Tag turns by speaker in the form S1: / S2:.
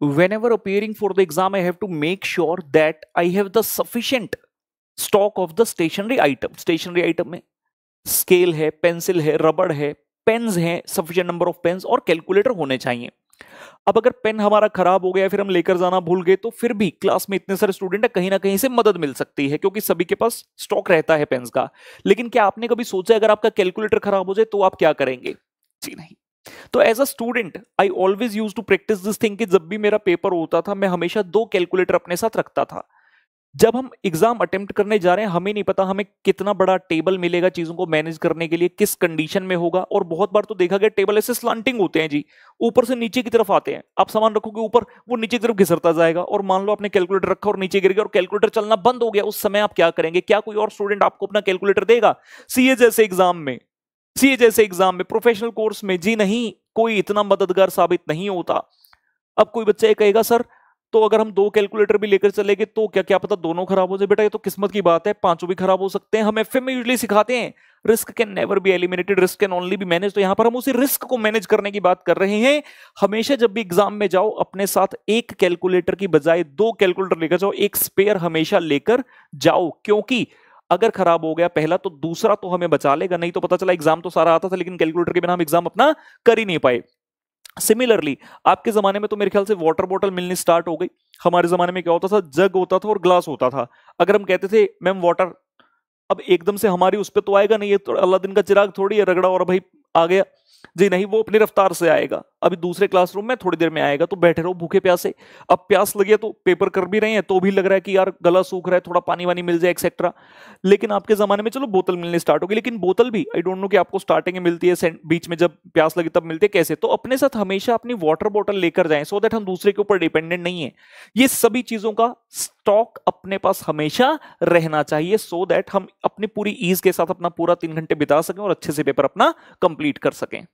S1: whenever appearing for the exam, I have to make sure that I have the sufficient stock of the stationery item. stationery item mein scale hai pencil hai rubber hai pens hai sufficient number of pens aur calculator hone chahiye अब अगर pen हमारा खराब हो गया फिर हम लेकर जाना भूल गए तो फिर भी क्लास में इतने सारे स्टूडेंट कहीं ना कहीं से मदद मिल सकती है क्योंकि सभी के पास स्टॉक रहता है पेन्स का लेकिन क्या आपने कभी सोचा अगर आपका कैलकुलेटर खराब हो जाए तो आप क्या करेंगे जी नहीं तो as a student I always use to practice this thing कि जब भी मेरा पेपर होता था मैं हमेशा दो कैलकुलेटर अपने साथ रखता था जब हम एग्जाम अटेम्प्ट करने जा रहे हैं हमें नहीं पता हमें कितना बड़ा टेबल मिलेगा चीजों को मैनेज करने के लिए किस कंडीशन में होगा और बहुत बार तो देखा गया टेबल ऐसे स्लांटिंग होते हैं जी ऊपर से नीचे की तरफ आते हैं आप सामान रखोगे ऊपर वो नीचे की तरफ घिसरता जाएगा और मान लो आपने कैलकुलेटर रखा और नीचे गिर गया और कैलकुलेटर चलना बंद हो गया उस समय आप क्या करेंगे क्या कोई और स्टूडेंट आपको अपना कैलकुलेटर देगा सीए जैसे एग्जाम में सीए जैसे एग्जाम में प्रोफेशनल कोर्स में जी नहीं कोई इतना मददगार साबित नहीं होता अब कोई बच्चा ये कहेगा सर तो अगर हम दो कैलकुलेटर भी लेकर चलेंगे तो क्या क्या पता दोनों खराब हो जाए बेटा ये तो किस्मत की बात है पांचों भी खराब हो सकते हैं हम एफ में यूजली सिखाते हैं risk can never be eliminated risk can only be managed तो यहां पर हम उसी रिस्क को मैनेज करने की बात कर रहे हैं हमेशा जब भी एग्जाम में जाओ अपने साथ एक कैलकुलेटर की बजाय दो कैलकुलेटर लेकर जाओ एक स्पेयर हमेशा लेकर जाओ क्योंकि अगर खराब हो गया पहला तो दूसरा तो हमें बचा लेगा नहीं तो पता चला एग्जाम तो सारा आता था लेकिन कैलकुलेटर के बिना हम एग्जाम अपना कर ही नहीं पाए सिमिलरली आपके जमाने में तो मेरे ख्याल से वाटर बॉटल मिलनी स्टार्ट हो गई हमारे जमाने में क्या होता था जग होता था और ग्लास होता था अगर हम कहते थे मैम वाटर अब एकदम से हमारी उस पर तो आएगा नहीं ये तो अल्लाह दिन का चिराग थोड़ी है रगड़ा और भाई आ गया जी नहीं वो अपनी रफ्तार से आएगा अभी दूसरे क्लासरूम में थोड़ी देर में आएगा तो बैठे रहो भूखे प्यासे अब प्यास लगी है तो पेपर कर भी रहे हैं तो भी लग रहा है कि यार गला सूख रहा है थोड़ा पानी वानी मिल जाए एक्सेट्रा लेकिन आपके जमाने में चलो बोतल मिलने स्टार्ट होगी लेकिन बोतल भी आई डोंट नो कि आपको स्टार्टिंग में मिलती है बीच में जब प्यास लगी तब मिलती है कैसे तो अपने साथ हमेशा अपनी वाटर बॉटल लेकर जाए सो दैट हम दूसरे के ऊपर डिपेंडेंट नहीं है ये सभी चीजों का स्टॉक अपने पास हमेशा रहना चाहिए सो दैट हम अपनी पूरी ईज के साथ अपना पूरा तीन घंटे बिता सकें और अच्छे से पेपर अपना कंप्लीट कंप्लीट कर सकें